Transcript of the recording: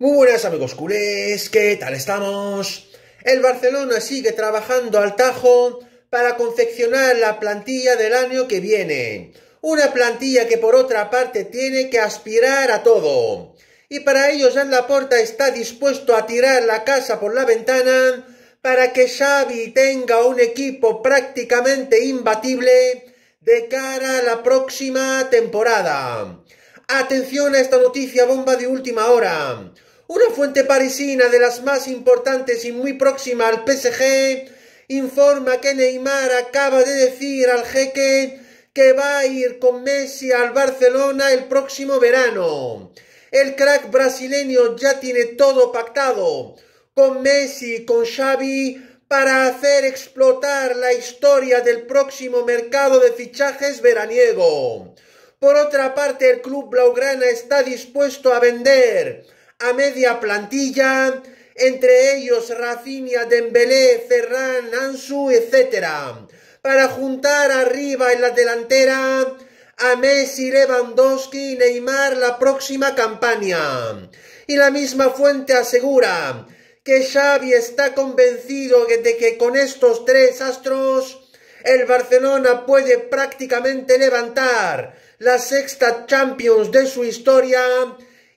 Muy buenas amigos culés, ¿qué tal estamos? El Barcelona sigue trabajando al tajo para confeccionar la plantilla del año que viene. Una plantilla que por otra parte tiene que aspirar a todo. Y para ello la Laporta está dispuesto a tirar la casa por la ventana para que Xavi tenga un equipo prácticamente imbatible de cara a la próxima temporada. Atención a esta noticia bomba de última hora. Una fuente parisina de las más importantes y muy próxima al PSG informa que Neymar acaba de decir al jeque que va a ir con Messi al Barcelona el próximo verano. El crack brasileño ya tiene todo pactado con Messi, con Xavi, para hacer explotar la historia del próximo mercado de fichajes veraniego. Por otra parte, el club blaugrana está dispuesto a vender a media plantilla, entre ellos Rafinha, Dembélé, Ferran, Ansu, etc. Para juntar arriba en la delantera a Messi, Lewandowski y Neymar la próxima campaña. Y la misma fuente asegura que Xavi está convencido de que con estos tres astros el Barcelona puede prácticamente levantar la sexta Champions de su historia